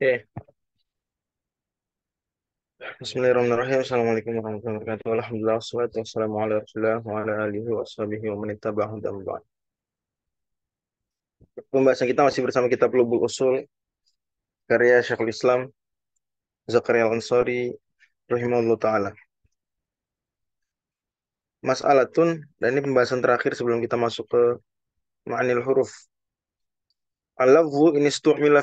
Oke. Bismillahirrahmanirrahim. Assalamualaikum warahmatullahi wabarakatuh. Alhamdulillah Assalamualaikum warahmatullahi wabarakatuh. wa ala alihi wa wa Pembahasan kita masih bersama kitab pelubul Usul karya Syekhul Islam Zakaria Al-Ansari rahimahullah taala. Alatun, dan ini pembahasan terakhir sebelum kita masuk ke ma'anil huruf Al-lafzu in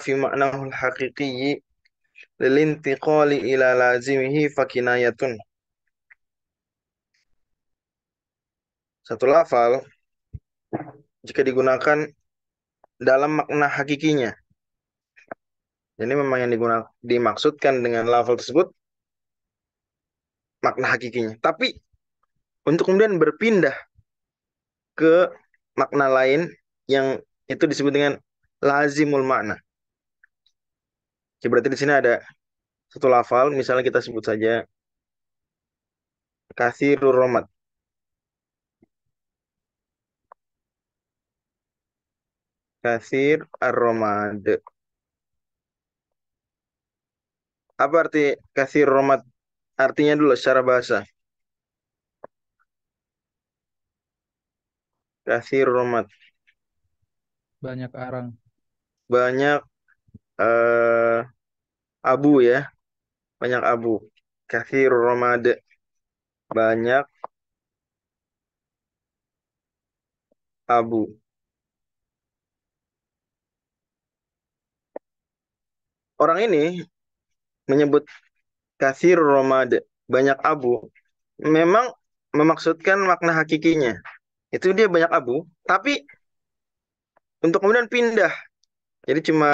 fi ma'nahu al-haqiqiyyi lil-intiqali ila lazimihi fakinayatun. Satu lafal jika digunakan dalam makna hakikinya. Jadi memang yang digunakan dimaksudkan dengan lafal tersebut makna hakikinya. Tapi untuk kemudian berpindah ke makna lain yang itu disebut dengan lazimul makna. Jadi berarti di sini ada satu lafal, misalnya kita sebut saja kathirur romat. kasir ar Apa arti kasir romat? Artinya dulu secara bahasa. kasir romat. Banyak arang banyak uh, abu ya. Banyak abu. kasir romade. Banyak abu. Orang ini menyebut kasir romade, banyak abu, memang memaksudkan makna hakikinya. Itu dia banyak abu, tapi untuk kemudian pindah jadi cuma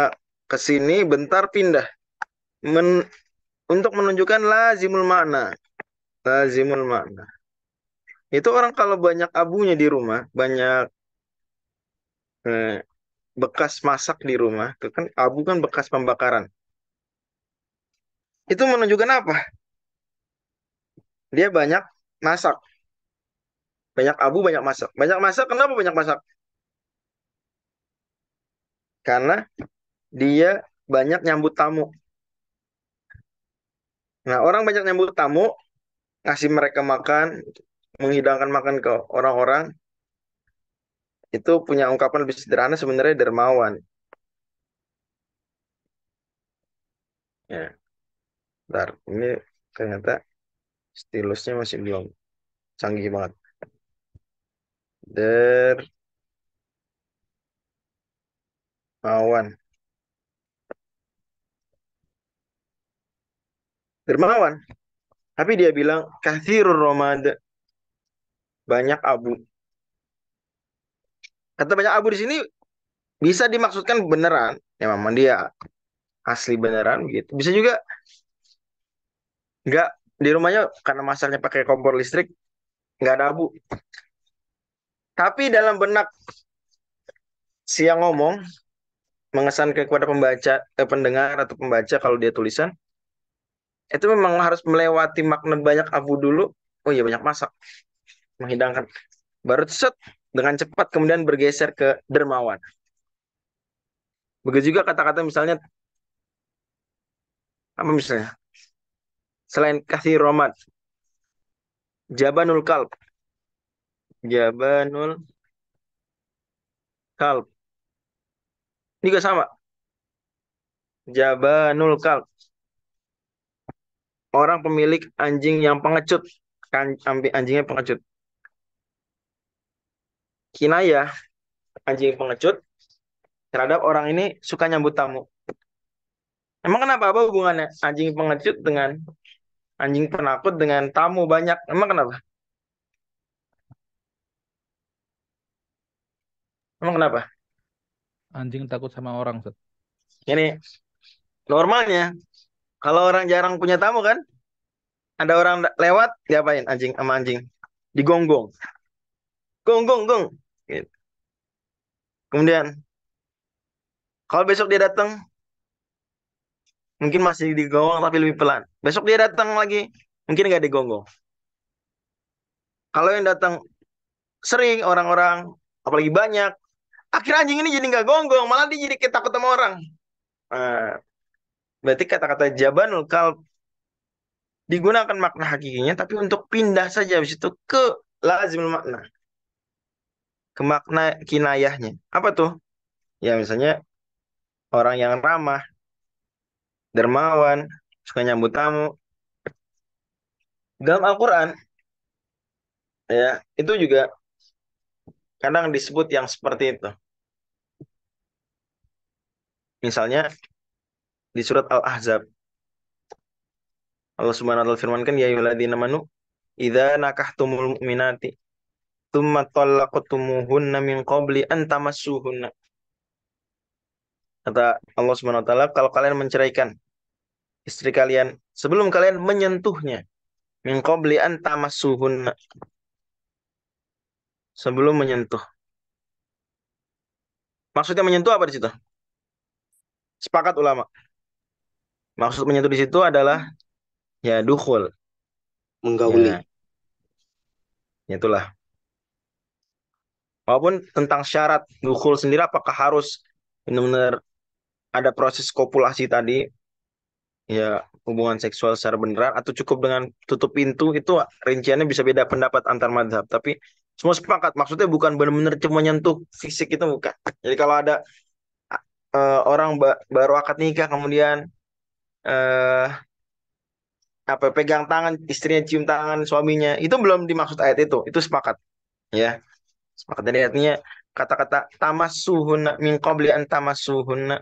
ke sini bentar pindah. Men, untuk menunjukkan lazimul makna. Lazimul makna. Itu orang kalau banyak abunya di rumah, banyak eh, bekas masak di rumah, itu kan abu kan bekas pembakaran. Itu menunjukkan apa? Dia banyak masak. Banyak abu, banyak masak. Banyak masak, kenapa banyak masak? karena dia banyak nyambut tamu. Nah, orang banyak nyambut tamu, ngasih mereka makan, menghidangkan makan ke orang-orang, itu punya ungkapan lebih sederhana sebenarnya dermawan. Ya. Bentar, ini ternyata stilusnya masih belum canggih banget. Der Mawan. Dermawan. Tapi dia bilang kathirur ramad Banyak abu. Kata banyak abu di sini bisa dimaksudkan beneran. Ya memang dia asli beneran gitu. Bisa juga nggak di rumahnya karena masalahnya pakai kompor listrik nggak ada abu. Tapi dalam benak siang ngomong mengesan kepada pembaca eh, pendengar atau pembaca kalau dia tulisan itu memang harus melewati makna banyak abu dulu oh iya banyak masak menghidangkan baru set dengan cepat kemudian bergeser ke dermawan begitu juga kata-kata misalnya apa misalnya selain kasih romat jabanul kalb jabanul kalb ini juga sama. Jabanul Kalb. Orang pemilik anjing yang pengecut. Kan, anjingnya pengecut. Kinaya. anjing pengecut, terhadap orang ini suka nyambut tamu. Emang kenapa? Apa hubungannya anjing pengecut dengan anjing penakut dengan tamu banyak? Emang kenapa? Emang kenapa? Anjing takut sama orang, Ustaz. Ini normalnya kalau orang jarang punya tamu kan, ada orang lewat diapain anjing sama anjing? Digonggong. gonggong, gong gong. Gitu. Kemudian kalau besok dia datang mungkin masih digonggong tapi lebih pelan. Besok dia datang lagi, mungkin nggak digonggong. Kalau yang datang sering orang-orang apalagi banyak akhirnya anjing ini jadi nggak gonggong malah dia jadi kita ketemu orang nah, berarti kata-kata jabanul kal digunakan makna hakikinya tapi untuk pindah saja habis itu ke lazim makna ke makna kinayahnya apa tuh ya misalnya orang yang ramah dermawan suka nyambut tamu dalam Al-Quran ya itu juga kadang disebut yang seperti itu. Misalnya di surat Al-Ahzab. Allah Subhanahu wa taala firmankan ya ayyuhalladzina amanu idza nakahtumul mu'minati thumma talaqtumuhunna min qabli an tamassuhunna. Kata Allah Subhanahu wa taala kalau kalian menceraikan istri kalian sebelum kalian menyentuhnya min qabli an tamassuhunna Sebelum menyentuh. Maksudnya menyentuh apa di situ? Sepakat ulama. Maksud menyentuh di situ adalah ya duhul Menggauli. Ya, itulah. Walaupun tentang syarat duhul sendiri apakah harus benar-benar ada proses kopulasi tadi ya hubungan seksual secara beneran atau cukup dengan tutup pintu itu rinciannya bisa beda pendapat antar madhab tapi semua sepakat maksudnya bukan benar-benar cuma nyentuh fisik itu bukan jadi kalau ada uh, orang ba baru akad nikah kemudian uh, apa pegang tangan istrinya cium tangan suaminya itu belum dimaksud ayat itu itu sepakat ya sepakat dari artinya kata-kata suhuna min qabli an suhuna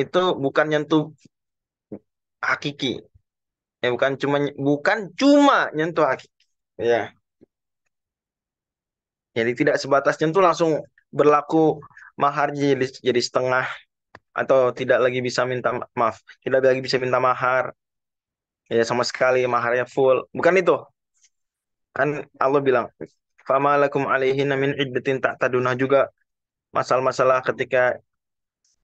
itu bukan nyentuh hakiki ya bukan cuma bukan cuma nyentuh hakiki ya jadi tidak sebatas nyentuh langsung berlaku mahar jadi jadi setengah atau tidak lagi bisa minta maaf tidak lagi bisa minta mahar ya sama sekali maharnya full bukan itu kan Allah bilang fama lakum alaihinna min iddatin taduna juga masalah-masalah ketika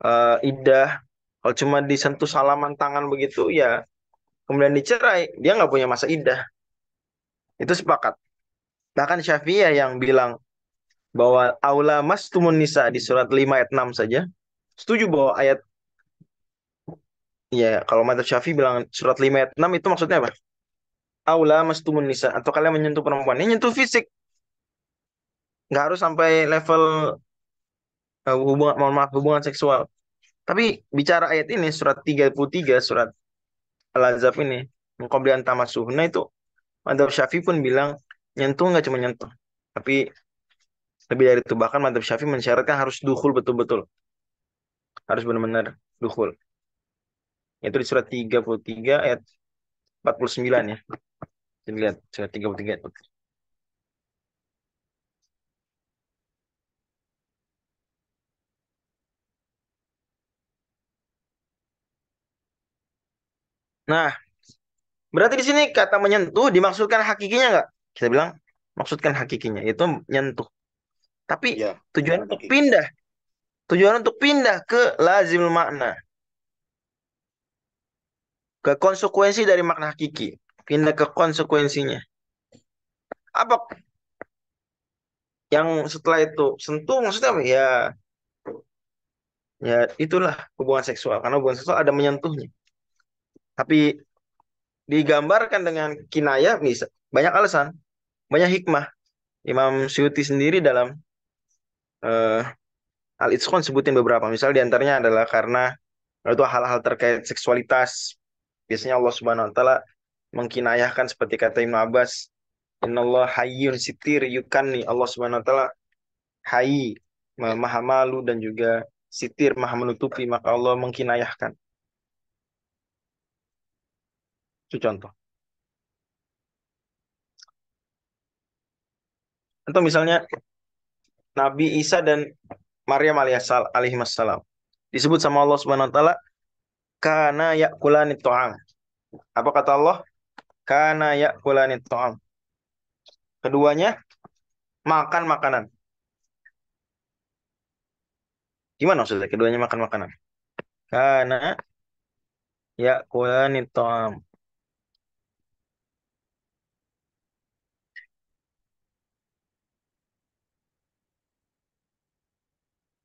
uh, iddah kalau cuma disentuh salaman tangan begitu ya kemudian dicerai dia nggak punya masa iddah itu sepakat bahkan Syafi'iyah yang bilang bahwa aula mas tumun nisa di surat 5 ayat 6 saja setuju bahwa ayat ya kalau madzhab Syafi'i bilang surat 5 ayat 6 itu maksudnya apa? Aula mas tumun nisa atau kalian menyentuh perempuan. Ini nyentuh fisik. nggak harus sampai level uh, hubungan mohon maaf hubungan seksual. Tapi bicara ayat ini surat 33 surat Al-Azab ini mengkomplian tamasuh. Nah itu madzhab Syafi'i pun bilang nyentuh nggak cuma nyentuh tapi lebih dari itu bahkan mantap syafi'i mensyaratkan harus duhul betul-betul harus benar-benar duhul itu di surat 33 ayat 49 ya kita lihat surat 33 ayat Nah, berarti di sini kata menyentuh dimaksudkan hakikinya nggak? kita bilang maksudkan hakikinya itu nyentuh tapi ya, tujuan untuk hakiki. pindah tujuan untuk pindah ke lazim makna ke konsekuensi dari makna hakiki pindah ke konsekuensinya apa yang setelah itu sentuh maksudnya apa ya ya itulah hubungan seksual karena hubungan seksual ada menyentuhnya tapi digambarkan dengan kinaya misal banyak alasan, banyak hikmah. Imam Syuti sendiri dalam uh, eh, Al-Itqan sebutin beberapa. Misal diantaranya adalah karena itu hal-hal terkait seksualitas. Biasanya Allah Subhanahu wa taala mengkinayahkan seperti kata imam Abbas, allah hayyun sitir yukanni." Allah Subhanahu wa taala hayy, maha malu dan juga sitir, maha menutupi, maka Allah mengkinayahkan. Itu contoh. atau misalnya Nabi Isa dan Maryam alaihissalam disebut sama Allah Subhanahu wa taala kana yakulani ta'am. Apa kata Allah? Kana yakulani ta'am. Keduanya makan makanan. Gimana maksudnya? Keduanya makan makanan. Karena ya kulani ta'am.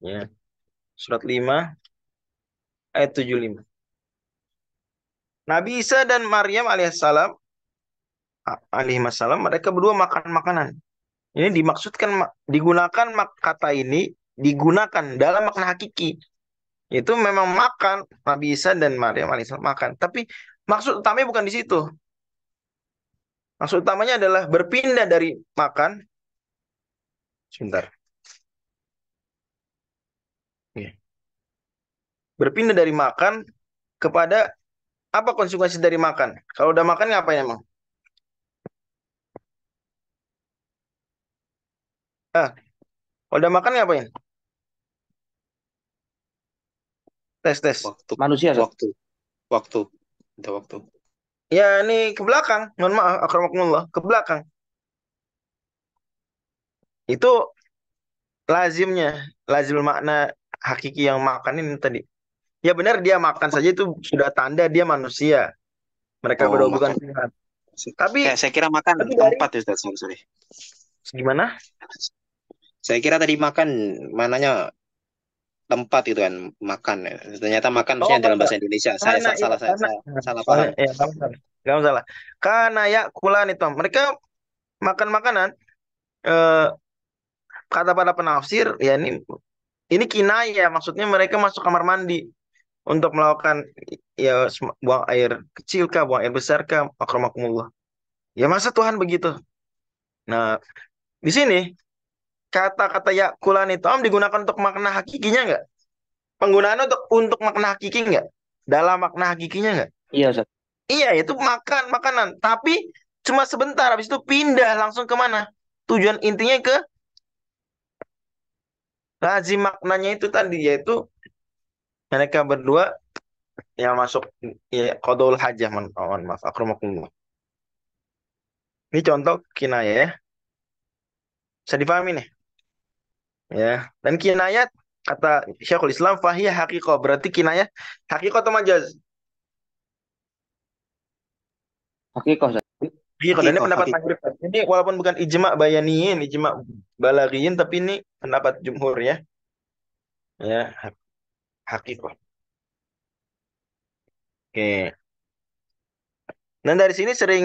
Ya. Surat 5 ayat 75. Nabi Isa dan Maryam alaihissalam alaihissalam mereka berdua makan makanan. Ini dimaksudkan digunakan kata ini digunakan dalam makna hakiki. Itu memang makan Nabi Isa dan Maryam alaihissalam makan. Tapi maksud utamanya bukan di situ. Maksud utamanya adalah berpindah dari makan sebentar. Iya. Berpindah dari makan kepada apa konsekuensi dari makan? Kalau udah makan ngapain emang? Ah, kalau udah makan ngapain? Tes tes. Waktu. Manusia. So. Waktu. Waktu. Itu waktu. Ya ini ke belakang. Mohon maaf, akramakumullah, ke belakang. Itu lazimnya, lazim makna hakiki yang makan ini tadi. Ya benar dia makan saja itu sudah tanda dia manusia. Mereka oh, berdua bukan Tuhan. Tapi saya, saya kira makan tapi tempat ya Ustaz, sorry, Gimana? Saya kira tadi makan mananya tempat itu kan makan ya. ternyata makan oh, dalam bahasa Indonesia saya iya, salah saya salah, salah, salah iya, paham ya, kamu salah karena ya kulan itu mereka makan makanan eh, kata pada penafsir ya ini ini ya maksudnya mereka masuk kamar mandi untuk melakukan ya buang air kecil kah, buang air besar kah, akramakumullah. Ya masa Tuhan begitu? Nah, di sini kata-kata yakulan itu am digunakan untuk makna hakikinya enggak Penggunaan untuk untuk makna hakiki enggak Dalam makna hakikinya enggak Iya, Ustaz. Iya, itu makan makanan, tapi cuma sebentar habis itu pindah langsung kemana? Tujuan intinya ke Razi nah, maknanya itu tadi yaitu mereka berdua yang masuk ya, kodol hajah mohon maaf akromakumullah. Ini contoh kinaya, ya. Bisa dipahami nih. Ya, dan kinayat kata Syekhul Islam fahiyah hakiko berarti kinaya hakiko atau majaz? Hakiko. Hakiko ini pendapat Maghrib. Ini walaupun bukan ijma bayaniin, ijma balagin tapi ini pendapat jumhur ya. Ya, hakikat. Oke. Dan dari sini sering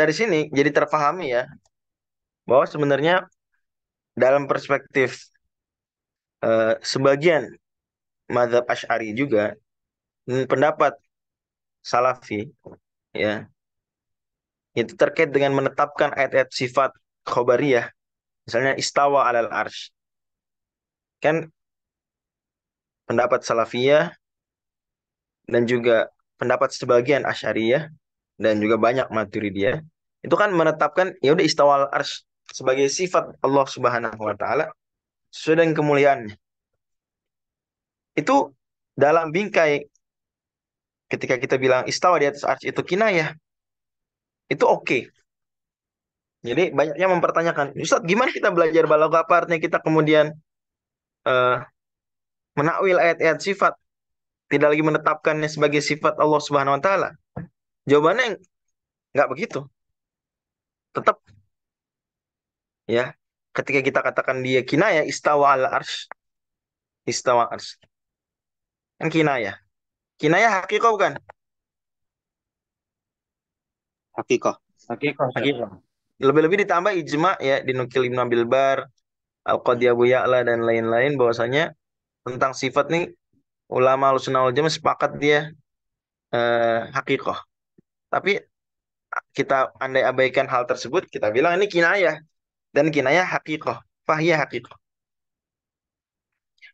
dari sini jadi terpahami ya bahwa sebenarnya dalam perspektif uh, sebagian madhab Ash'ari juga hmm, pendapat Salafi ya itu terkait dengan menetapkan ayat-ayat sifat khobariyah Misalnya istawa alal arsh. Kan pendapat salafiyah dan juga pendapat sebagian asyariyah dan juga banyak maturidiyah itu kan menetapkan ya udah istawa al arsh sebagai sifat Allah Subhanahu wa taala sesuai dengan kemuliaannya. Itu dalam bingkai ketika kita bilang istawa di atas arsh itu kinayah. Itu oke. Okay. Jadi banyaknya mempertanyakan, Ustaz gimana kita belajar balaghah apa artinya kita kemudian uh, menakwil ayat-ayat sifat tidak lagi menetapkannya sebagai sifat Allah Subhanahu wa taala. Jawabannya nggak begitu. Tetap ya, ketika kita katakan dia kinaya istawa al arsh istawa arsh kan kinaya kinaya hakikat bukan hakikat, hakikat, hakikat. Lebih-lebih ditambah ijma ya dinukil Ibnu Abil Bar, Al-Qadhi Abu Ya'la dan lain-lain bahwasanya tentang sifat nih ulama Ahlussunnah wal sepakat dia eh, hakikoh. Tapi kita andai abaikan hal tersebut, kita bilang ini kinayah dan kinayah hakikoh, fahiyah hakikoh.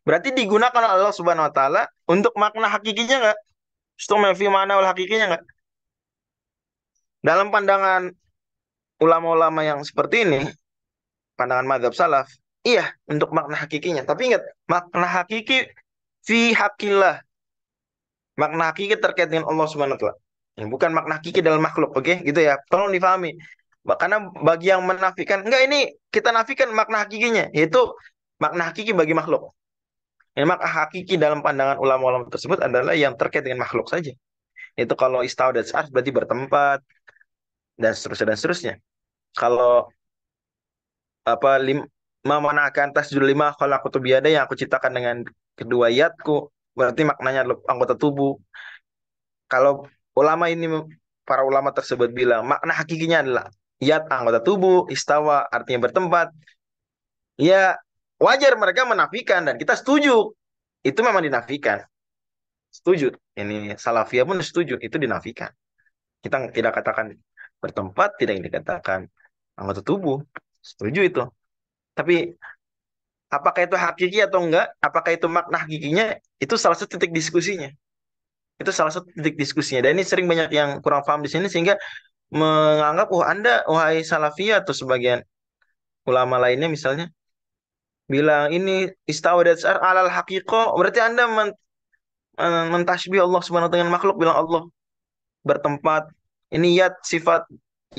Berarti digunakan oleh Allah Subhanahu wa taala untuk makna hakikinya enggak? Untuk mana makna hakikinya enggak? Dalam pandangan ulama-ulama yang seperti ini, pandangan madhab salaf, iya untuk makna hakikinya. Tapi ingat, makna hakiki fi hakillah. Makna hakiki terkait dengan Allah Subhanahu wa taala. Ya, bukan makna hakiki dalam makhluk, oke? Okay? Gitu ya. Tolong difahami. Karena bagi yang menafikan, enggak ini kita nafikan makna hakikinya, yaitu makna hakiki bagi makhluk. Ya, makna hakiki dalam pandangan ulama-ulama tersebut adalah yang terkait dengan makhluk saja. Itu kalau istau dan berarti bertempat, dan seterusnya dan seterusnya kalau apa lima mana akan atas judul lima kalau aku tuh biada yang aku ciptakan dengan kedua yatku berarti maknanya anggota tubuh kalau ulama ini para ulama tersebut bilang makna hakikinya adalah yat anggota tubuh istawa artinya bertempat ya wajar mereka menafikan dan kita setuju itu memang dinafikan setuju ini salafiyah pun setuju itu dinafikan kita tidak katakan bertempat tidak dikatakan anggota tubuh. Setuju itu. Tapi apakah itu hakiki atau enggak, apakah itu makna hakikinya, itu salah satu titik diskusinya. Itu salah satu titik diskusinya. Dan ini sering banyak yang kurang paham di sini sehingga menganggap, oh Anda, wahai salafiyah atau sebagian ulama lainnya misalnya, bilang ini istawa dasar alal hakiko berarti Anda e, mentasbih Allah subhanahu dengan makhluk, bilang Allah bertempat, ini yat sifat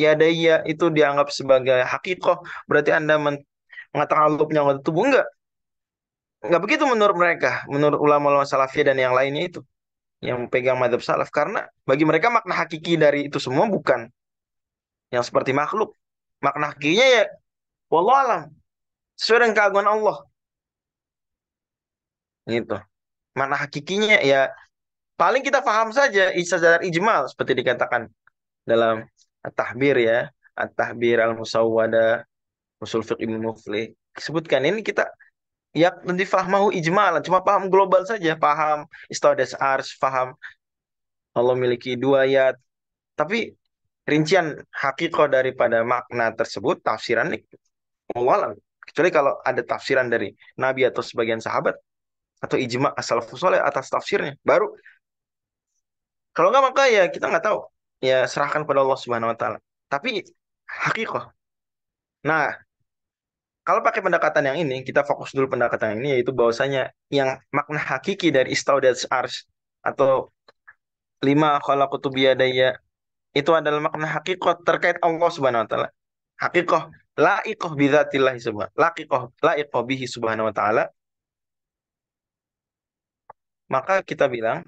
ya daya itu dianggap sebagai hakikoh berarti anda mengatakan Allah punya anggota tubuh enggak enggak begitu menurut mereka menurut ulama ulama salafiyah dan yang lainnya itu yang pegang madhab salaf karena bagi mereka makna hakiki dari itu semua bukan yang seperti makhluk makna hakikinya ya wallah alam sesuai dengan keagungan Allah gitu makna hakikinya ya paling kita paham saja isyarat ijmal seperti dikatakan dalam At-Tahbir ya, At-Tahbir Al-Musawwada, Usul Fiqh Muflih. Sebutkan ini kita ya nanti fahmahu ijmalan, cuma paham global saja, paham istiwa ars, paham Allah memiliki dua ayat. Tapi rincian hakikat daripada makna tersebut tafsiran mualaf. Kecuali kalau ada tafsiran dari Nabi atau sebagian sahabat atau ijma asal fusole atas tafsirnya, baru kalau nggak maka ya kita nggak tahu ya serahkan pada Allah Subhanahu wa taala. Tapi hakikoh. Nah, kalau pakai pendekatan yang ini, kita fokus dulu pendekatan yang ini yaitu bahwasanya yang makna hakiki dari istaudat ars atau lima khalaqtu biyadaya itu adalah makna hakikoh terkait Allah Subhanahu wa taala. Hakikoh laikoh bidzatillahi subhanahu laikoh laikoh bihi subhanahu wa taala. Maka kita bilang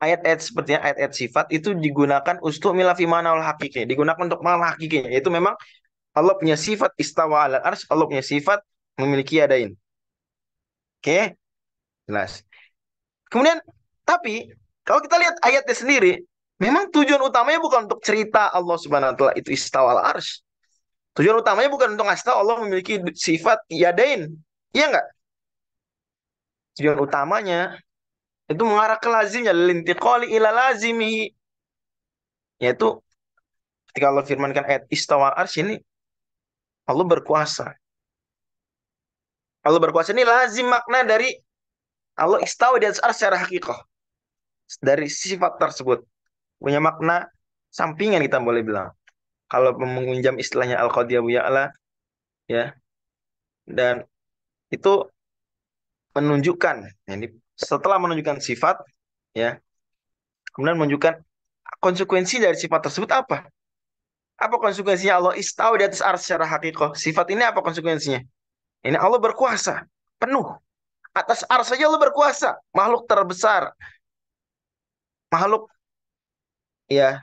ayat-ayat sepertinya ayat-ayat sifat itu digunakan untuk milafi manaul hakiki digunakan untuk mana hakikinya yaitu memang Allah punya sifat istawa ala ars Allah punya sifat memiliki adain oke okay? jelas kemudian tapi kalau kita lihat ayatnya sendiri memang tujuan utamanya bukan untuk cerita Allah subhanahu wa taala itu istawa ala ars tujuan utamanya bukan untuk ngasih Allah memiliki sifat yadain ya iya enggak tujuan utamanya itu mengarah ke lazimnya lintiqali ila lazimihi yaitu ketika Allah firmankan ayat istawa arsy ini Allah berkuasa Allah berkuasa ini lazim makna dari Allah istawa di atas arsy secara hakikah dari sifat tersebut punya makna sampingan kita boleh bilang kalau mengunjam istilahnya al qadiyabu Allah ya dan itu menunjukkan ini setelah menunjukkan sifat ya kemudian menunjukkan konsekuensi dari sifat tersebut apa apa konsekuensinya Allah istau di atas arsy secara hakikoh sifat ini apa konsekuensinya ini Allah berkuasa penuh atas arsy saja Allah berkuasa makhluk terbesar makhluk ya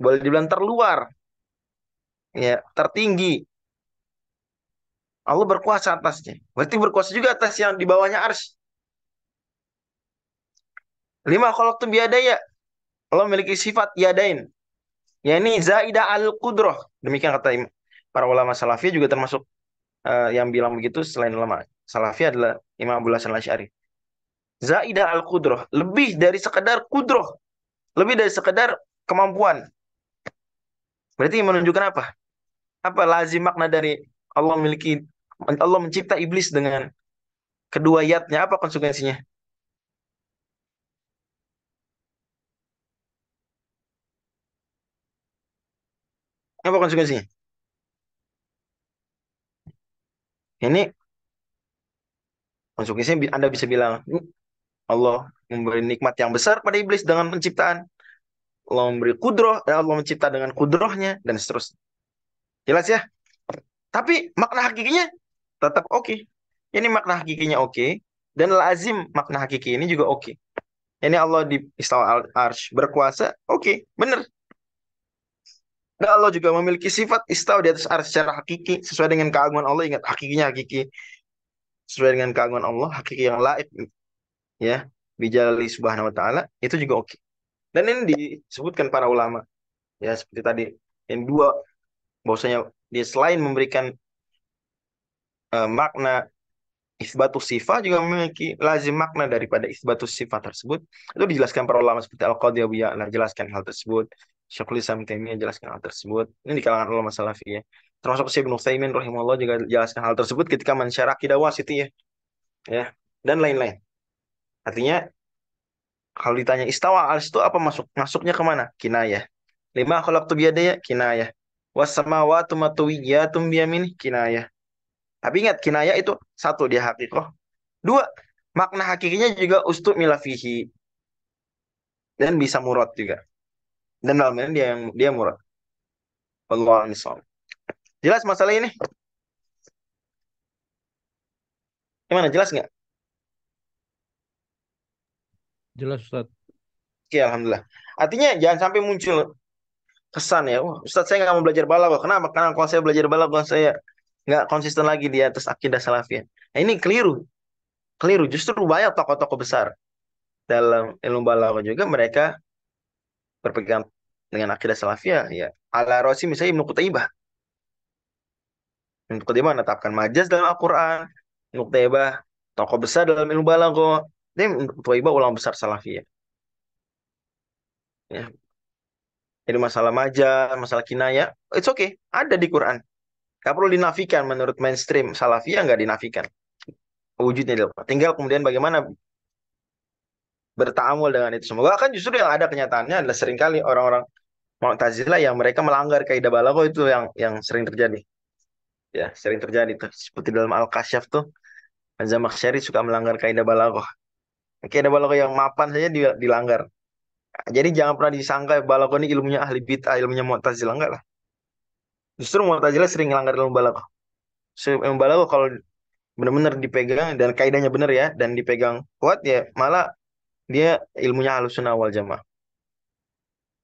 boleh dibilang terluar ya tertinggi Allah berkuasa atasnya berarti berkuasa juga atas yang di bawahnya ars Lima kalau tuh biadaya. Allah memiliki sifat yadain. Ya ini zaida al kudroh. Demikian kata para ulama salafi juga termasuk uh, yang bilang begitu selain ulama salafi adalah Imam Abu Hasan Asy'ari. Zaida al kudroh lebih dari sekedar kudroh, lebih dari sekedar kemampuan. Berarti menunjukkan apa? Apa lazim makna dari Allah memiliki Allah mencipta iblis dengan kedua yatnya apa konsekuensinya? Apa konsekuensinya? Ini konsekuensinya Anda bisa bilang, hmm, Allah memberi nikmat yang besar pada iblis dengan penciptaan. Allah memberi kudroh, dan eh, Allah mencipta dengan kudrohnya, dan seterusnya. Jelas ya? Tapi makna hakikinya tetap oke. Okay. Ini makna hakikinya oke. Okay, dan lazim makna hakiki ini juga oke. Okay. Ini Allah di istawa al-arsh berkuasa, oke, okay, bener. Dan Allah juga memiliki sifat istau di atas arsy secara hakiki sesuai dengan keagungan Allah. Ingat hakikinya hakiki sesuai dengan keagungan Allah, hakiki yang laib ya, bijali subhanahu wa taala itu juga oke. Dan ini disebutkan para ulama ya seperti tadi yang dua bahwasanya dia selain memberikan uh, makna isbatus sifat juga memiliki lazim makna daripada isbatus sifat tersebut. Itu dijelaskan para ulama seperti Al-Qadhi Abu Ya'la jelaskan hal tersebut. Syekhul Islam Taimiyah jelaskan hal tersebut. Ini di kalangan ulama salafi ya. Termasuk Syekh Ibnu Taimin rahimahullah juga jelaskan hal tersebut ketika mensyarah akidah wasiti Ya, ya dan lain-lain. Artinya kalau ditanya istawa alis itu apa masuk masuknya kemana? Kinayah. Lima kalau khalaqtu biadaya kinayah. Was samawati matwiyatun tumbiyamin kinayah. Tapi ingat kinayah itu satu dia hakikoh. Dua, makna hakikinya juga ustu milafihi. Dan bisa murad juga dan ini dia yang dia murah Allah misal jelas masalah ini gimana jelas nggak jelas Ustaz Oke, iya, alhamdulillah. Artinya jangan sampai muncul kesan ya, wah Ustaz saya nggak mau belajar balap Kenapa? Karena kalau saya belajar balap kalau saya nggak konsisten lagi di atas akidah salafiyah. Nah, ini keliru. Keliru. Justru banyak tokoh-tokoh besar dalam ilmu balap juga mereka berpegang dengan akidah salafiyah ya ala rosi misalnya Ibnu kutaybah Ibnu kutaybah menetapkan majaz dalam Al-Qur'an Ibnu kutaybah tokoh besar dalam ilmu balago ini Ibnu kutaybah ulama besar salafiyah ya jadi masalah majaz masalah kinaya it's okay ada di Quran Gak perlu dinafikan menurut mainstream salafiyah nggak dinafikan wujudnya tinggal kemudian bagaimana bertamul dengan itu semoga kan justru yang ada kenyataannya adalah seringkali orang-orang Mu'tazilah yang mereka melanggar kaidah balago itu yang yang sering terjadi. Ya, sering terjadi tuh seperti dalam Al-Kasyaf tuh syari suka melanggar kaidah balago Kaidah balago yang mapan saja dilanggar. Jadi jangan pernah disangka balago ini ilmunya ahli bid'ah, ilmunya Mu'tazilah enggak lah. Justru Mu'tazilah sering melanggar ilmu balago So, ilmu balago kalau benar-benar dipegang dan kaidahnya benar ya dan dipegang kuat ya malah dia ilmunya alusunah wal jamaah.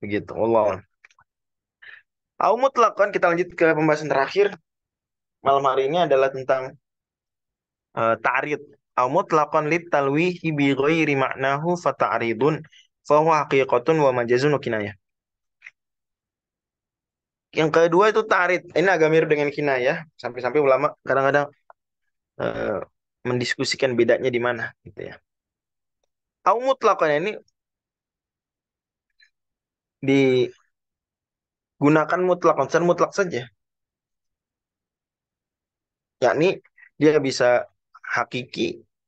Begitu. Allah. Au mutlakon kan kita lanjut ke pembahasan terakhir malam hari ini adalah tentang uh, ta'rid. Au mutlakon lit talwihi bi ghairi ma'nahu fa ta'ridun fa huwa haqiqatun wa majazun kinayah. Yang kedua itu ta'rid. Ini agak mirip dengan kinayah. Sampai-sampai ulama kadang-kadang uh, mendiskusikan bedanya di mana gitu ya. Au mutlaknya kan ini digunakan mutlak konser mutlak saja. Yakni dia bisa hakiki.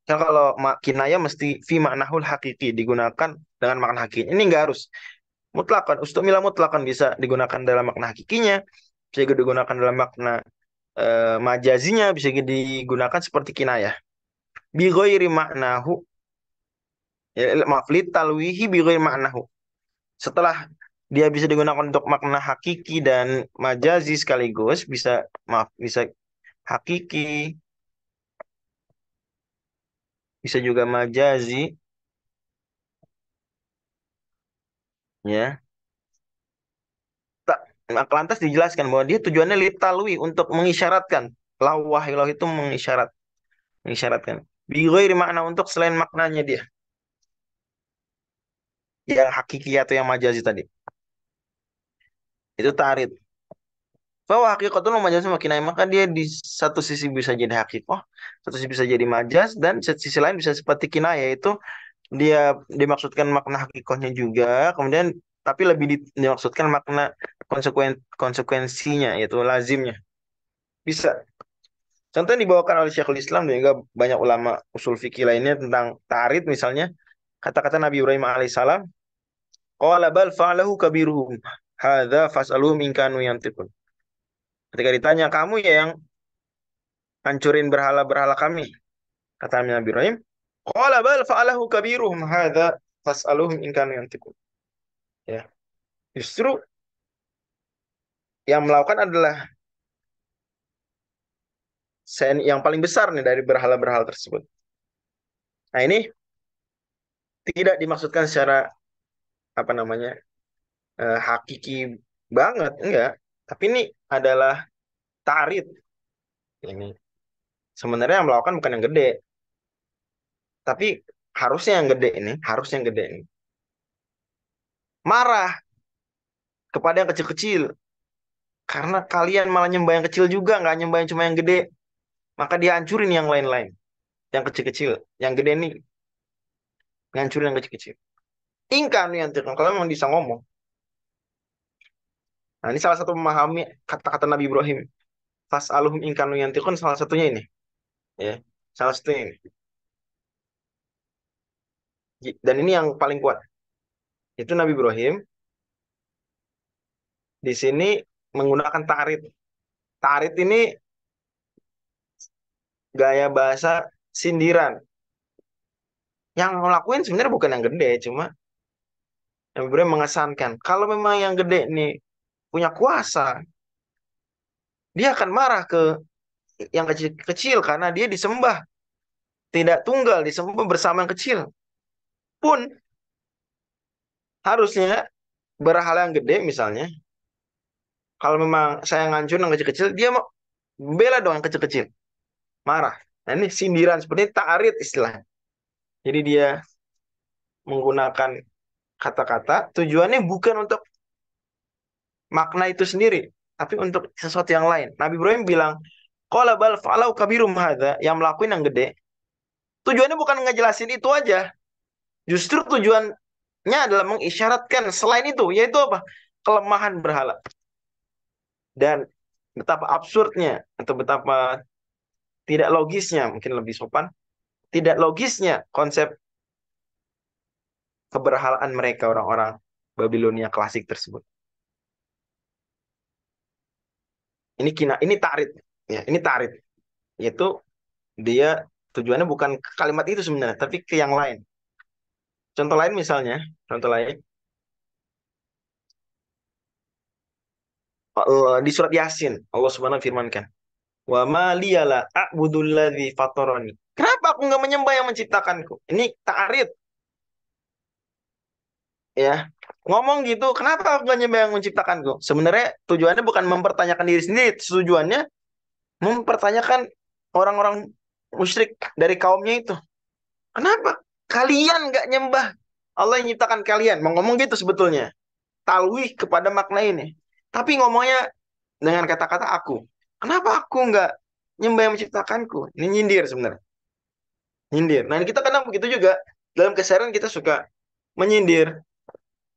Kan kalau kinaya mesti fi ma'nahul hakiki digunakan dengan makna hakiki. Ini nggak harus mutlakan. Ustumila mutlakan bisa digunakan dalam makna hakikinya, bisa juga digunakan dalam makna e, majazinya, bisa juga digunakan seperti kinaya. Bi ghairi ma'nahu ya maaf talwihi bi maknahu setelah dia bisa digunakan untuk makna hakiki dan majazi sekaligus bisa maaf bisa hakiki bisa juga majazi ya tak lantas dijelaskan bahwa dia tujuannya litalwi untuk mengisyaratkan lawah ilah itu mengisyarat mengisyaratkan bi makna untuk selain maknanya dia yang hakiki atau yang majazi tadi itu tarit bahwa itu majazi makin maka dia di satu sisi bisa jadi hakiko, satu sisi bisa jadi majaz dan sisi lain bisa seperti kinaya itu dia dimaksudkan makna hakikohnya juga kemudian tapi lebih dimaksudkan makna konsekuen konsekuensinya yaitu lazimnya bisa contoh yang dibawakan oleh Syekhul Islam dan juga banyak ulama usul fikih lainnya tentang tarit misalnya kata-kata Nabi Ibrahim alaihissalam Qala bal fa'alahu kabiruhum. Hadza fas'aluhum in kanu yantiqun. Ketika ditanya, kamu ya yang hancurin berhala-berhala kami. Kata Nabi Ibrahim, Qala bal fa'alahu kabiruhum hadza fas'aluhum in kanu yantiqun. Ya. Justru yang melakukan adalah yang paling besar nih dari berhala-berhala tersebut. Nah ini tidak dimaksudkan secara apa namanya eh, hakiki banget enggak tapi ini adalah tarit ini sebenarnya yang melakukan bukan yang gede tapi harusnya yang gede ini harusnya yang gede ini marah kepada yang kecil-kecil karena kalian malah nyembah yang kecil juga nggak nyembah yang cuma yang gede maka dia hancurin yang lain-lain yang kecil-kecil yang gede ini ngancurin yang kecil-kecil Ingkar nih antum kalau memang bisa ngomong. Nah, ini salah satu memahami kata-kata Nabi Ibrahim. Fas'aluhum yang yantikun salah satunya ini. Ya, salah satunya ini. Dan ini yang paling kuat. Itu Nabi Ibrahim di sini menggunakan tarit. Tarit ini gaya bahasa sindiran. Yang ngelakuin sebenarnya bukan yang gede, cuma yang Ibrahim mengesankan, kalau memang yang gede nih punya kuasa, dia akan marah ke yang kecil-kecil karena dia disembah. Tidak tunggal, disembah bersama yang kecil. Pun harusnya berhala yang gede misalnya, kalau memang saya ngancur yang kecil-kecil, dia mau bela dong yang kecil-kecil. Marah. Nah ini sindiran, seperti ta'arid istilahnya. Jadi dia menggunakan kata-kata tujuannya bukan untuk makna itu sendiri, tapi untuk sesuatu yang lain. Nabi Ibrahim bilang, kalau bal falau kabirum hadza," yang melakukan yang gede. Tujuannya bukan ngejelasin itu aja. Justru tujuannya adalah mengisyaratkan selain itu, yaitu apa? kelemahan berhala. Dan betapa absurdnya atau betapa tidak logisnya, mungkin lebih sopan, tidak logisnya konsep keberhalaan mereka orang-orang Babilonia klasik tersebut. Ini kina, ini tarit, ya, ini tarit, yaitu dia tujuannya bukan ke kalimat itu sebenarnya, tapi ke yang lain. Contoh lain misalnya, contoh lain eh, di surat Yasin Allah Subhanahu firmankan, "Wa ma liyala a'budul ladzi fatarani." Kenapa aku nggak menyembah yang menciptakanku? Ini ta'rid ya ngomong gitu kenapa aku gak nyembah yang menciptakanku sebenarnya tujuannya bukan mempertanyakan diri sendiri tujuannya mempertanyakan orang-orang musyrik dari kaumnya itu kenapa kalian gak nyembah Allah yang menciptakan kalian mau ngomong gitu sebetulnya talwih kepada makna ini tapi ngomongnya dengan kata-kata aku kenapa aku nggak nyembah yang menciptakanku ini nyindir sebenarnya nyindir nah kita kadang begitu juga dalam keseruan kita suka menyindir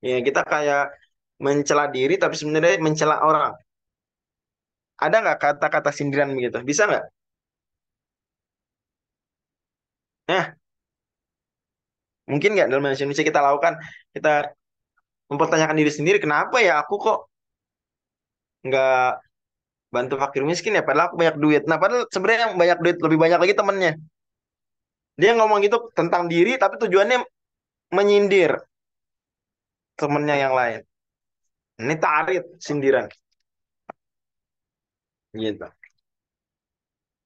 Ya, kita kayak mencela diri tapi sebenarnya mencela orang. Ada nggak kata-kata sindiran begitu? Bisa nggak? Nah, mungkin nggak dalam bahasa Indonesia kita lakukan kita mempertanyakan diri sendiri kenapa ya aku kok nggak bantu fakir miskin ya padahal aku banyak duit nah padahal sebenarnya yang banyak duit lebih banyak lagi temennya dia ngomong gitu tentang diri tapi tujuannya menyindir temennya yang lain. Ini tarik sindiran. Gitu.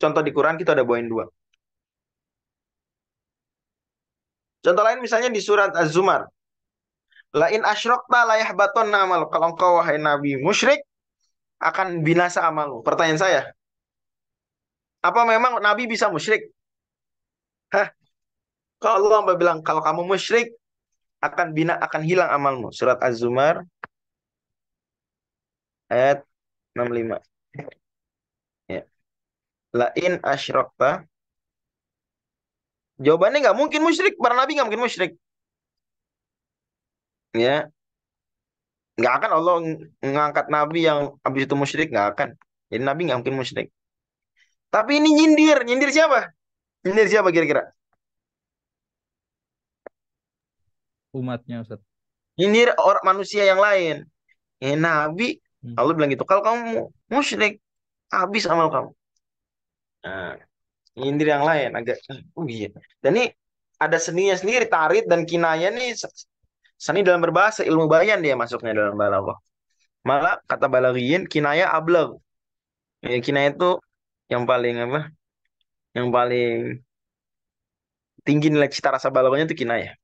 Contoh di Quran kita ada bawain dua. Contoh lain misalnya di surat Az-Zumar. Lain asyrokta layah baton lo, Kalau engkau wahai Nabi musyrik, akan binasa amalmu. Pertanyaan saya, apa memang Nabi bisa musyrik? Hah? Kalau Allah bilang, kalau kamu musyrik, akan bina akan hilang amalmu. Surat Az-Zumar ayat 65. Ya. Lain asyrokta. Jawabannya nggak mungkin musyrik. Para nabi nggak mungkin musyrik. Ya. Nggak akan Allah mengangkat nabi yang habis itu musyrik. Nggak akan. Jadi nabi nggak mungkin musyrik. Tapi ini nyindir. Nyindir siapa? Nyindir siapa kira-kira? umatnya Ustaz. Nyindir orang manusia yang lain. Ya Nabi hmm. Allah bilang gitu, kalau kamu musyrik habis amal kamu. Nah, nyindir yang lain agak oh iya. Dan ini ada seninya sendiri tarit dan kinaya nih seni dalam berbahasa ilmu bayan dia masuknya dalam balaghah. Malah kata balaghiyin kinaya ablag. Ya, kinaya itu yang paling apa? Yang paling tinggi nilai cita rasa balaghahnya itu kinaya.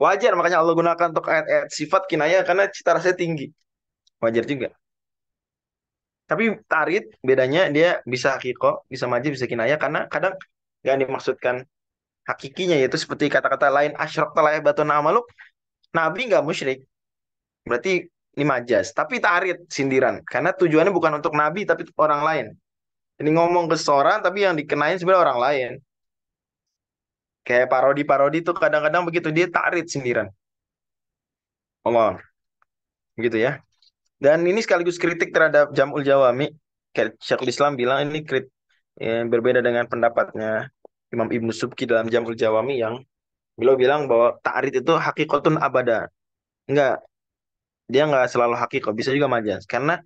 Wajar makanya Allah gunakan untuk ayat-ayat sifat kinaya karena cita rasa tinggi. Wajar juga. Tapi tarit bedanya dia bisa hakiko, bisa maji, bisa kinaya karena kadang yang dimaksudkan hakikinya yaitu seperti kata-kata lain asyrak talayah ya batu nama amaluk nabi nggak musyrik berarti ini majas tapi tarit sindiran karena tujuannya bukan untuk nabi tapi orang lain ini ngomong ke seorang tapi yang dikenain sebenarnya orang lain Kayak parodi-parodi tuh kadang-kadang begitu dia takrit sendiran, Allah. Begitu ya. Dan ini sekaligus kritik terhadap Jamul Jawami. Kayak Syekhul Islam bilang ini krit ya, berbeda dengan pendapatnya Imam Ibnu Subki dalam Jamul Jawami yang beliau bilang bahwa takrit itu hakikatun abada. Enggak. Dia enggak selalu hakikat, bisa juga majas. Karena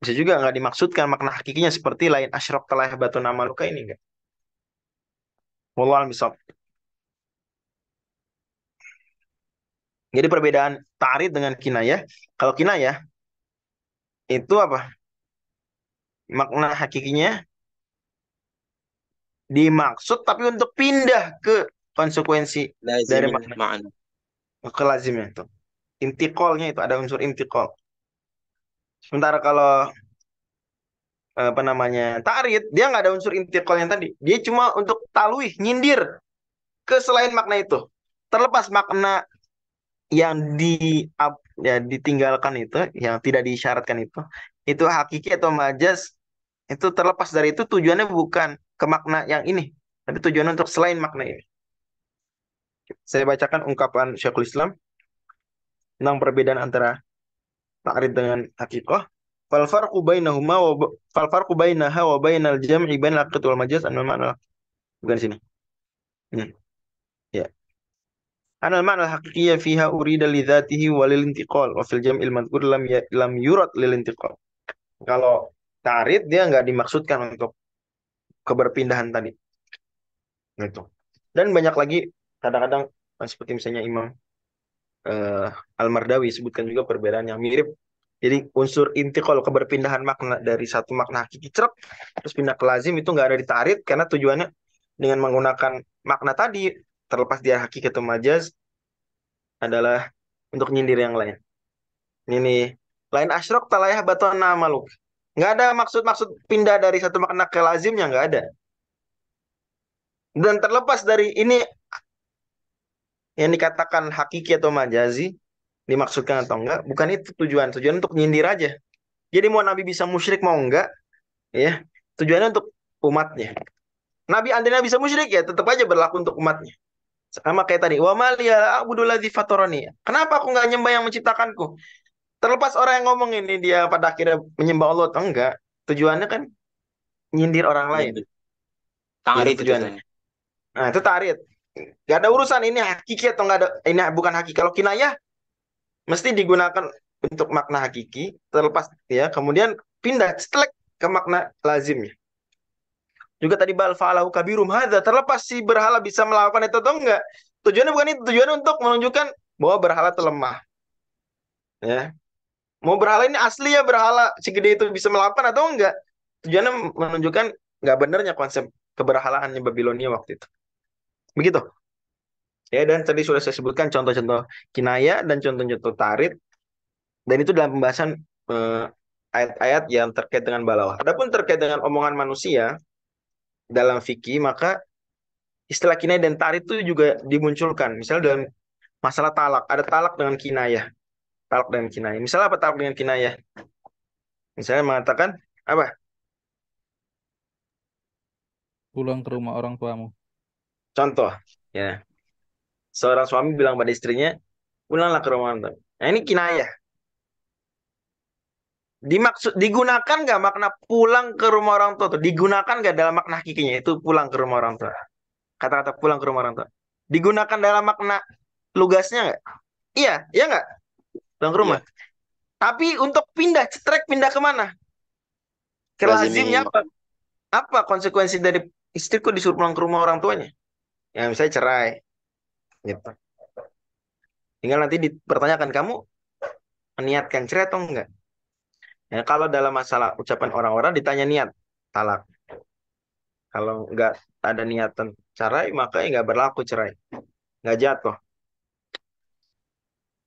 bisa juga enggak dimaksudkan makna hakikinya seperti lain asyraf telah batu nama luka ini enggak. Wallah misal. Jadi perbedaan tarit dengan kinayah, kalau kinayah itu apa? Makna hakikinya dimaksud tapi untuk pindah ke konsekuensi Lazim dari makna. makna. Ke lazimnya itu. Intikolnya itu ada unsur intikol. Sementara kalau apa namanya tarit dia nggak ada unsur yang tadi dia cuma untuk talwih nyindir ke selain makna itu terlepas makna yang di up, ya ditinggalkan itu yang tidak disyaratkan itu itu hakiki atau majas itu terlepas dari itu tujuannya bukan ke makna yang ini tapi tujuannya untuk selain makna ini saya bacakan ungkapan Syekhul Islam tentang perbedaan antara takrif dengan hakikoh fal farqu bainahuma wa fal farqu bainaha wa bainal jam'i bainal aqd wal majaz an ma'na bukan sini hmm. ya Anal ma'na al-haqiqiyya fiha urida li dzatihi wa lil intiqal wa fil jam'il madhkur lam ya-, lam yurad lil intiqal. Kalau ta'rid dia nggak dimaksudkan untuk keberpindahan tadi. Gitu. Dan banyak lagi kadang-kadang eh, seperti misalnya Imam uh, Al-Mardawi sebutkan juga perbedaan yang mirip. Jadi unsur inti kalau keberpindahan makna dari satu makna hakiki cerak terus pindah ke lazim itu nggak ada di ditarik karena tujuannya dengan menggunakan makna tadi terlepas dia hakikat majaz adalah untuk nyindir yang lain. Ini lain asyrok talayah nama lu. Nggak ada maksud-maksud pindah dari satu makna ke lazimnya, nggak ada. Dan terlepas dari ini yang dikatakan hakiki atau majazi, dimaksudkan atau enggak, bukan itu tujuan. Tujuan untuk nyindir aja. Jadi mau Nabi bisa musyrik mau enggak, ya tujuannya untuk umatnya. Nabi antena bisa musyrik ya tetap aja berlaku untuk umatnya sama kayak tadi wa maliya abudulladzi kenapa aku nggak nyembah yang menciptakanku terlepas orang yang ngomong ini dia pada akhirnya menyembah Allah atau enggak tujuannya kan nyindir orang lain tarit tujuannya nah itu tarit nggak ada urusan ini hakiki atau nggak ada ini bukan hakiki kalau kinayah mesti digunakan untuk makna hakiki terlepas ya kemudian pindah setelah ke makna lazimnya juga tadi bal fa'alahu kabirum hadza terlepas si berhala bisa melakukan itu atau enggak. Tujuannya bukan itu, tujuannya untuk menunjukkan bahwa berhala itu lemah. Ya. Mau berhala ini asli ya berhala si gede itu bisa melakukan atau enggak? Tujuannya menunjukkan nggak benernya konsep keberhalaannya Babilonia waktu itu. Begitu. Ya, dan tadi sudah saya sebutkan contoh-contoh kinaya dan contoh-contoh tarit. Dan itu dalam pembahasan eh, ayat-ayat yang terkait dengan balawah. Adapun terkait dengan omongan manusia, dalam fikih maka istilah kinayah dan tarik itu juga dimunculkan. Misalnya dalam masalah talak, ada talak dengan kinayah. Talak dengan kinayah. Misalnya apa talak dengan kinayah? Misalnya mengatakan apa? Pulang ke rumah orang tuamu. Contoh, ya. Seorang suami bilang pada istrinya, pulanglah ke rumah orang tuamu. Nah, ini kinayah dimaksud digunakan nggak makna pulang ke rumah orang tua tuh digunakan nggak dalam makna hakikinya itu pulang ke rumah orang tua kata-kata pulang ke rumah orang tua digunakan dalam makna lugasnya nggak iya iya nggak pulang ke rumah iya. tapi untuk pindah cetrek pindah kemana ke lazimnya apa apa konsekuensi dari istriku disuruh pulang ke rumah orang tuanya ya misalnya cerai gitu tinggal nanti dipertanyakan kamu niatkan cerai atau enggak Ya, kalau dalam masalah ucapan orang-orang ditanya niat talak. Kalau nggak ada niatan cerai, maka nggak berlaku cerai. Nggak jatuh.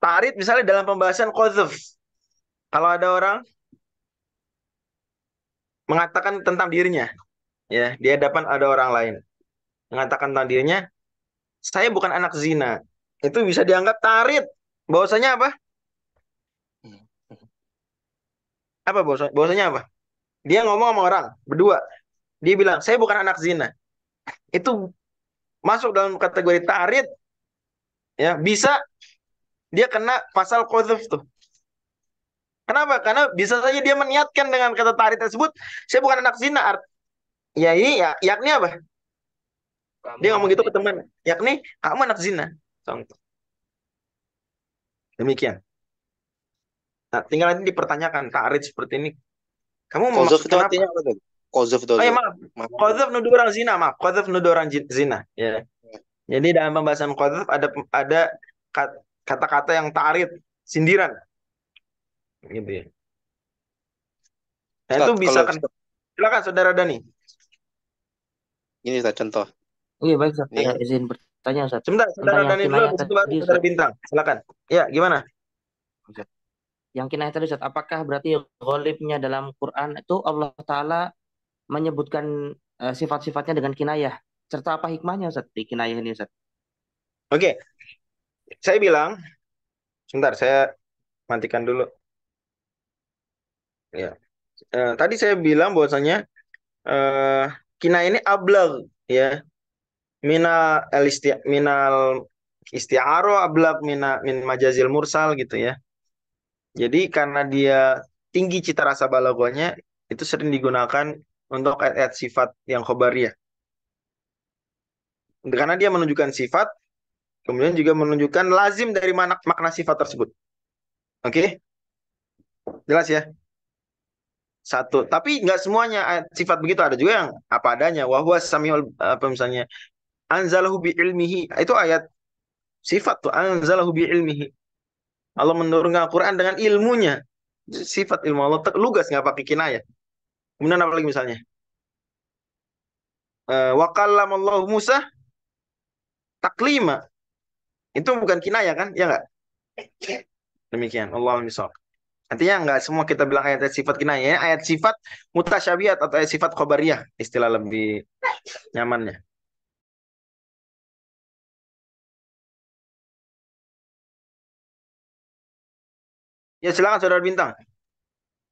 Tarit misalnya dalam pembahasan qadhf. Kalau ada orang mengatakan tentang dirinya, ya, di hadapan ada orang lain mengatakan tentang dirinya, saya bukan anak zina. Itu bisa dianggap tarit. Bahwasanya apa? apa bahwasanya bahwasanya apa dia ngomong sama orang berdua dia bilang saya bukan anak zina itu masuk dalam kategori tarit. ya bisa dia kena pasal qadzaf tuh kenapa karena bisa saja dia meniatkan dengan kata tarik tersebut saya bukan anak zina art ya ini ya, yakni apa dia ngomong gitu ke teman yakni kamu anak zina contoh demikian Nah, tinggal nanti dipertanyakan takrif seperti ini. Kamu mau maksud itu artinya apa? Tuh? itu. Oh, ya, maaf. maaf. nuduh orang zina, maaf. Qazaf nuduh orang zina. Ya. Yeah. Jadi dalam pembahasan qazaf ada ada kata-kata yang takrif, sindiran. Gitu ya. Nah, itu bisa kan. Silakan Saudara Dani. Ini Ustaz contoh. Oh, iya, baik Ustaz. Ya. izin bertanya Ustaz. Sebentar, Saudara Dani dulu, baru Saudara Bintang. Silakan. Ya, gimana? Ustaz yang kinayah tadi Ustaz, apakah berarti golibnya dalam Quran itu Allah Ta'ala menyebutkan uh, sifat-sifatnya dengan kinayah? Serta apa hikmahnya Ustaz di kinayah ini Ustaz? Oke, okay. saya bilang, sebentar saya matikan dulu. Ya, uh, tadi saya bilang bahwasanya uh, kinayah ini ablag ya, mina elisti, minal isti'aro ablak mina min majazil mursal gitu ya jadi karena dia tinggi cita rasa balagonya, itu sering digunakan untuk ayat-ayat sifat yang ya. Karena dia menunjukkan sifat, kemudian juga menunjukkan lazim dari mana makna sifat tersebut. Oke? Okay? Jelas ya? Satu. Tapi nggak semuanya ayat sifat begitu. Ada juga yang apa adanya. wah samiul, apa misalnya, anzalahu bi ilmihi. Itu ayat sifat tuh. Anzalahu bi ilmihi. Allah menurunkan Al-Quran dengan ilmunya. Sifat ilmu Allah lugas nggak pakai kinaya. Kemudian apa lagi misalnya? Eh, wa Allah Musa taklima. Itu bukan kinaya kan? Ya nggak? Demikian. Allah misal. Artinya nggak semua kita bilang ayat, ya. -ayat sifat kinaya, Ayat sifat mutasyabiat atau ayat sifat khobariyah. Istilah lebih nyamannya. Ya silakan saudara Bintang.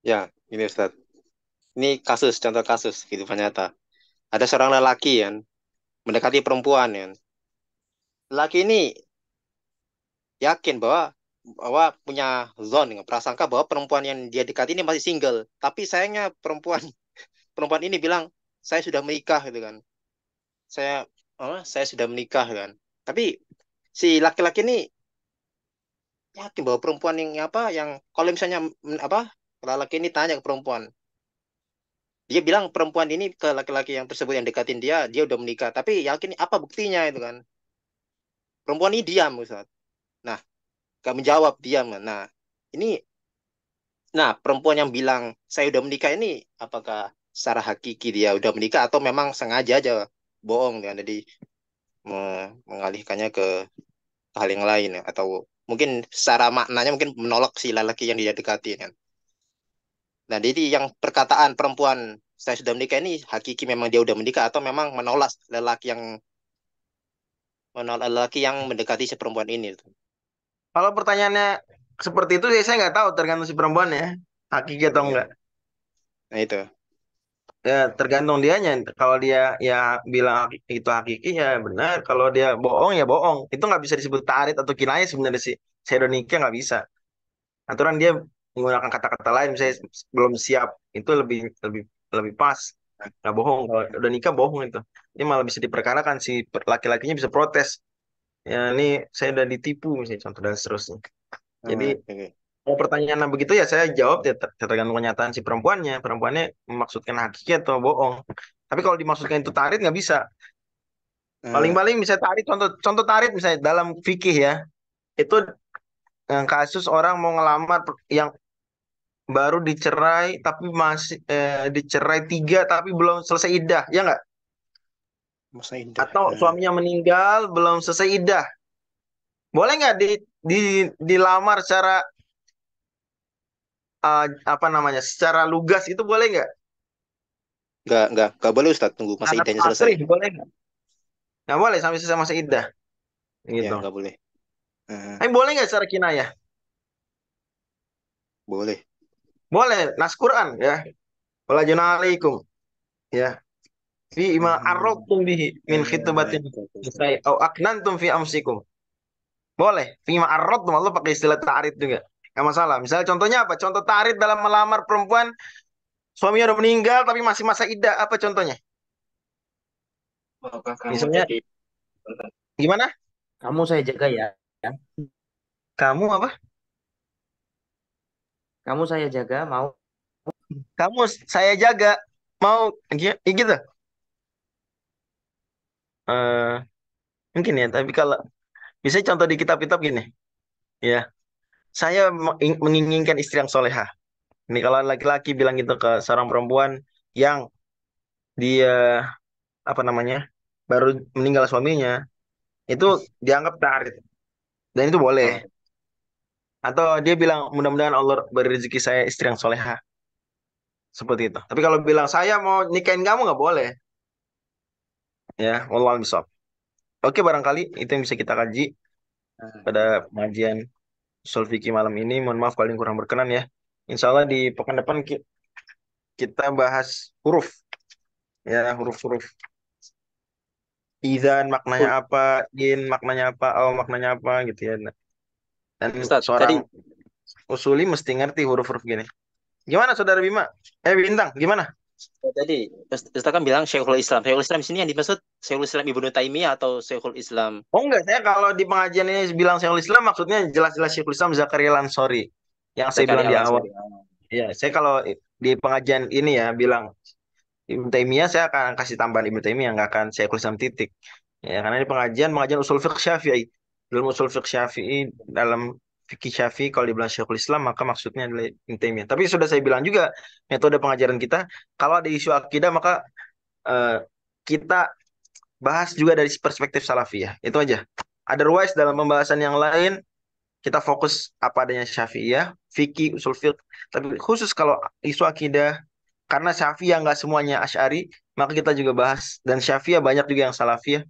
Ya, ini Ustaz. Ini kasus, contoh kasus kehidupan nyata. Ada seorang lelaki yang mendekati perempuan yang lelaki ini yakin bahwa bahwa punya zone dengan prasangka bahwa perempuan yang dia dekati ini masih single. Tapi sayangnya perempuan perempuan ini bilang saya sudah menikah gitu kan. Saya oh, saya sudah menikah gitu kan. Tapi si laki-laki ini yakin bahwa perempuan yang apa yang kalau misalnya apa laki-laki ini tanya ke perempuan dia bilang perempuan ini ke laki-laki yang tersebut yang dekatin dia dia udah menikah tapi yakin apa buktinya itu kan perempuan ini diam Ustaz. nah gak menjawab diam kan. nah ini nah perempuan yang bilang saya udah menikah ini apakah secara hakiki dia udah menikah atau memang sengaja aja bohong ada jadi mengalihkannya ke hal yang lain ya, atau mungkin secara maknanya mungkin menolak si lelaki yang dia dekati kan. Nah, jadi yang perkataan perempuan saya sudah menikah ini hakiki memang dia sudah menikah atau memang menolak lelaki yang menolak lelaki yang mendekati si perempuan ini. Gitu. Kalau pertanyaannya seperti itu ya saya nggak tahu tergantung si perempuan ya hakiki atau iya. enggak. Nah itu ya tergantung dianya kalau dia ya bilang itu hakiki ya benar kalau dia bohong ya bohong itu nggak bisa disebut tarit atau kinaya sebenarnya sih sedoniknya nggak bisa aturan dia menggunakan kata-kata lain misalnya belum siap itu lebih lebih lebih pas nggak bohong kalau udah nikah bohong itu ini malah bisa diperkarakan si laki-lakinya bisa protes ya ini saya udah ditipu misalnya contoh dan seterusnya hmm, jadi okay kalau pertanyaan begitu ya saya jawab ya, ya tergantung kenyataan si perempuannya perempuannya memaksudkan hakiki atau bohong tapi kalau dimaksudkan itu tarit nggak bisa eh. paling-paling bisa tarit contoh contoh tarit misalnya dalam fikih ya itu eh, kasus orang mau ngelamar yang baru dicerai tapi masih eh, dicerai tiga tapi belum selesai idah ya nggak atau ya. suaminya meninggal belum selesai idah boleh nggak di, di dilamar secara uh, apa namanya secara lugas itu boleh nggak? Nggak nggak nggak boleh Ustaz tunggu masa Anak idahnya selesai. Asri, boleh nggak? Nggak boleh sampai selesai masa idah. Ya, gitu. Ya, nggak boleh. Uh. Eh, boleh nggak secara kinayah? Boleh. Boleh, nas Quran ya. Wassalamualaikum. Ya. Fi ima hmm. arrabtum bihi min iya, khitbatin nisai au aknantum fi amsikum. Boleh, fi ima arrabtum Allah pakai istilah ta'arid juga nggak masalah. Misalnya contohnya apa? Contoh tarik dalam melamar perempuan suaminya udah meninggal tapi masih masa ida apa contohnya? kamu Misalnya jadi... gimana? Kamu saya jaga ya. Kamu apa? Kamu saya jaga mau. Kamu saya jaga mau ya, gitu. Uh, mungkin ya, tapi kalau bisa contoh di kitab-kitab gini. Ya saya menginginkan istri yang soleha. Ini kalau laki-laki bilang gitu ke seorang perempuan yang dia apa namanya baru meninggal suaminya itu dianggap tarik gitu. dan itu boleh oh. atau dia bilang mudah-mudahan Allah beri rezeki saya istri yang soleha seperti itu tapi kalau bilang saya mau nikahin kamu nggak boleh ya wallahualam oke barangkali itu yang bisa kita kaji nah. pada pengajian Solviki malam ini. Mohon maaf paling kurang berkenan ya. Insya Allah di pekan depan kita bahas huruf. Ya, huruf-huruf. Izan maknanya apa, in maknanya apa, oh, maknanya apa gitu ya. Dan Ustaz, seorang tadi... usuli mesti ngerti huruf-huruf gini. Gimana Saudara Bima? Eh Bintang, gimana? Ya, tadi Ustaz kan bilang Syekhul Islam. Syekhul Islam di sini yang dimaksud Syekhul Islam Ibnu Taimiyah atau Syekhul Islam? Oh enggak, saya kalau di pengajian ini bilang Syekhul Islam maksudnya jelas-jelas Syekhul Islam Zakaria Lansori yang saya bilang di awal. Iya, saya kalau di pengajian ini ya bilang Ibnu Taimiyah saya akan kasih tambahan Ibnu Taimiyah enggak akan Syekhul Islam titik. Ya, karena ini pengajian pengajian usul fiqh Syafi'i. Dalam usul fiqh Syafi'i dalam fikih syafi kalau dibilang syekhul Islam maka maksudnya adalah Ibn Tapi sudah saya bilang juga metode pengajaran kita kalau ada isu akidah maka uh, kita bahas juga dari perspektif salafiyah. Itu aja. ada ruas dalam pembahasan yang lain kita fokus apa adanya ya fikih, usul fiqh. Tapi khusus kalau isu akidah karena syafi yang nggak semuanya asyari, maka kita juga bahas dan syafi banyak juga yang salafiyah.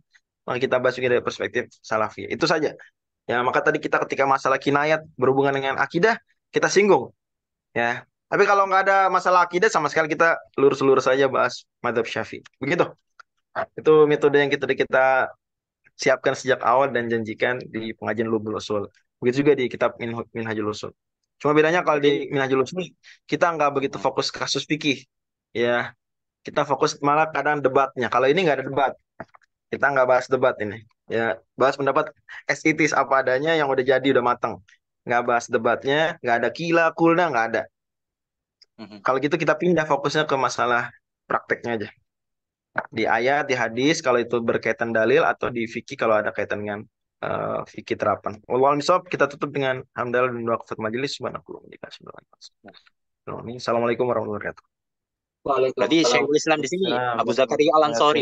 Maka kita bahas juga dari perspektif salafiyah. Itu saja. Ya, maka tadi kita ketika masalah kinayat berhubungan dengan akidah, kita singgung. Ya. Tapi kalau nggak ada masalah akidah sama sekali kita lurus-lurus saja -lurus bahas madhab Syafi'i. Begitu. Itu metode yang kita kita siapkan sejak awal dan janjikan di pengajian Lubul Usul. Begitu juga di kitab Minhajul Usul. Cuma bedanya kalau di Minhajul Usul kita nggak begitu fokus kasus fikih. Ya. Kita fokus malah kadang debatnya. Kalau ini nggak ada debat. Kita nggak bahas debat ini ya bahas pendapat esitis apa adanya yang udah jadi udah mateng nggak bahas debatnya nggak ada kila kulna nggak ada mm-hmm. kalau gitu kita pindah fokusnya ke masalah prakteknya aja di ayat di hadis kalau itu berkaitan dalil atau di fikih kalau ada kaitan dengan uh, fikih terapan. Wal misal kita tutup dengan hamdalah dan doa kafat majelis subhanallah. Assalamualaikum warahmatullahi wabarakatuh. Berarti Syekhul Islam di sini nah, Abu Zakaria Al Ansori.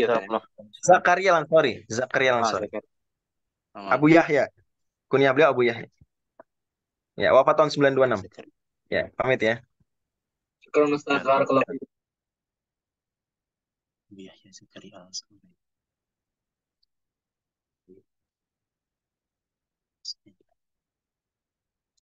Zakaria Al Ansori, Zakaria Al Ansori. Ah, oh. Abu Yahya. Kunia beliau Abu Yahya. Ya, wafat tahun 926. Ya, pamit ya. Syukur Mustahar kalau Abu Yahya Zakaria Al Ansori.